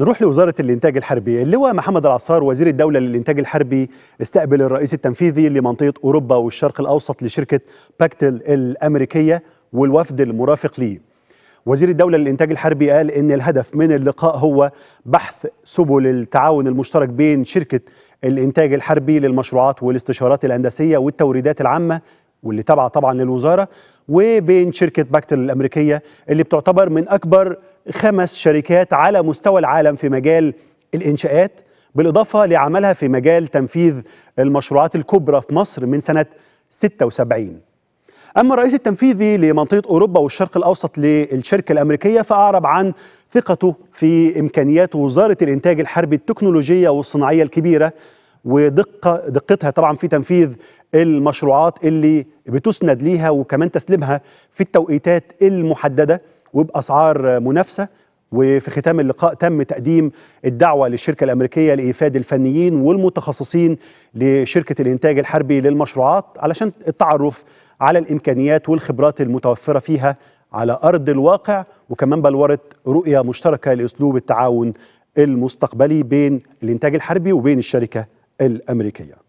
نروح لوزاره الانتاج الحربي اللواء محمد العصار وزير الدوله للانتاج الحربي استقبل الرئيس التنفيذي لمنطقه اوروبا والشرق الاوسط لشركه باكتل الامريكيه والوفد المرافق ليه وزير الدوله للانتاج الحربي قال ان الهدف من اللقاء هو بحث سبل التعاون المشترك بين شركه الانتاج الحربي للمشروعات والاستشارات الهندسيه والتوريدات العامه واللي تابعه طبعا للوزاره وبين شركه باكتل الامريكيه اللي بتعتبر من اكبر خمس شركات على مستوى العالم في مجال الإنشاءات بالإضافة لعملها في مجال تنفيذ المشروعات الكبرى في مصر من سنة 76 أما الرئيس التنفيذي لمنطقة أوروبا والشرق الأوسط للشركة الأمريكية فأعرب عن ثقته في إمكانيات وزارة الإنتاج الحربي التكنولوجية والصناعية الكبيرة ودقة دقتها طبعا في تنفيذ المشروعات اللي بتسند ليها وكمان تسليمها في التوقيتات المحددة وباسعار منافسه وفي ختام اللقاء تم تقديم الدعوه للشركه الامريكيه لايفاد الفنيين والمتخصصين لشركه الانتاج الحربي للمشروعات علشان التعرف على الامكانيات والخبرات المتوفره فيها على ارض الواقع وكمان بلورت رؤيه مشتركه لاسلوب التعاون المستقبلي بين الانتاج الحربي وبين الشركه الامريكيه